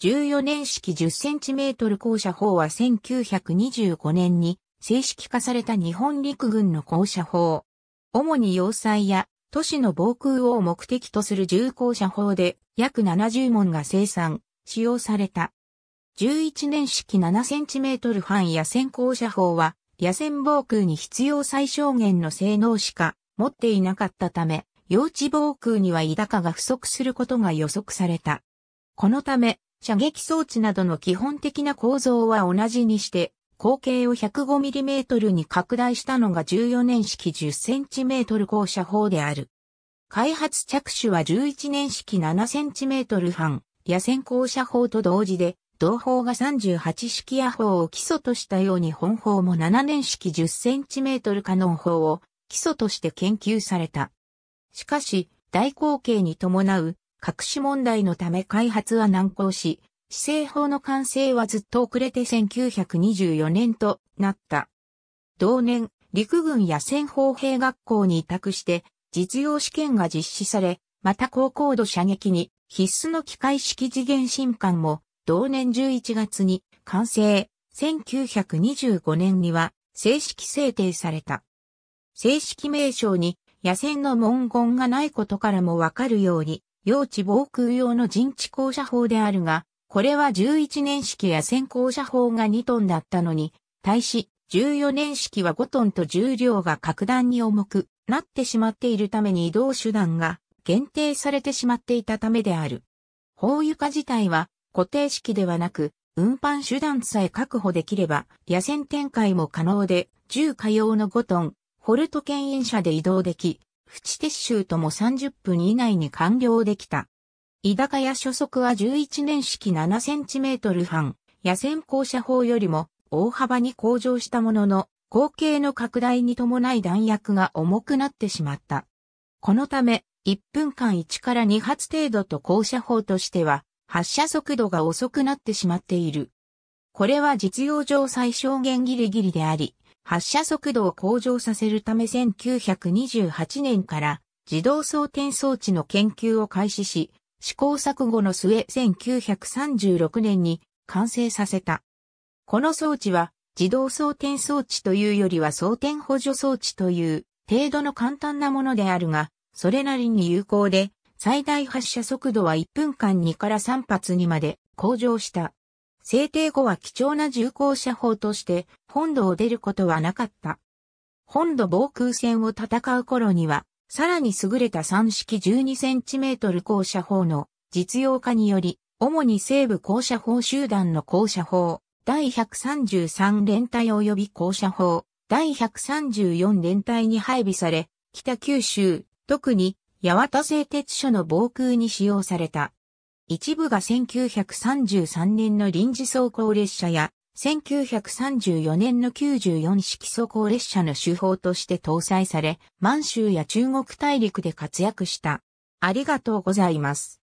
14年式 10cm 校舎法は1925年に正式化された日本陸軍の校舎法。主に要塞や都市の防空を目的とする重校舎法で約70門が生産、使用された。11年式 7cm 範や戦校舎法は野戦防空に必要最小限の性能しか持っていなかったため、用地防空には居高が不足することが予測された。このため、射撃装置などの基本的な構造は同じにして、口径を 105mm に拡大したのが14年式 10cm 降射砲である。開発着手は11年式 7cm 半、野戦降射砲と同時で、同砲が38式野砲を基礎としたように本砲も7年式 10cm カノン砲を基礎として研究された。しかし、大口径に伴う隠し問題のため開発は難航し、施政法の完成はずっと遅れて1924年となった。同年、陸軍野戦砲兵学校に委託して、実用試験が実施され、また高高度射撃に必須の機械式次元新艦も同年11月に完成、1925年には正式制定された。正式名称に野戦の文言がないことからもわかるように、用地防空用の陣地降車砲であるが、これは11年式や先行車砲が2トンだったのに、対し14年式は5トンと重量が格段に重くなってしまっているために移動手段が限定されてしまっていたためである。砲床自体は固定式ではなく、運搬手段さえ確保できれば、野戦展開も可能で、重火用の5トン、ホルト牽引車で移動でき、淵撤収とも30分以内に完了できた。居高屋初速は11年式7センチメートル半、野戦降車法よりも大幅に向上したものの、後継の拡大に伴い弾薬が重くなってしまった。このため、1分間1から2発程度と降車法としては、発射速度が遅くなってしまっている。これは実用上最小限ギリギリであり、発射速度を向上させるため1928年から自動装填装置の研究を開始し、試行錯誤の末1936年に完成させた。この装置は自動装填装置というよりは装填補助装置という程度の簡単なものであるが、それなりに有効で最大発射速度は1分間2から3発にまで向上した。制定後は貴重な重工車砲として本土を出ることはなかった。本土防空戦を戦う頃には、さらに優れた3式 12cm 降車砲の実用化により、主に西部降車砲集団の降車砲、第133連隊及び降車砲、第134連隊に配備され、北九州、特に八幡製鉄所の防空に使用された。一部が1933年の臨時走行列車や、1934年の94式走行列車の手法として搭載され、満州や中国大陸で活躍した。ありがとうございます。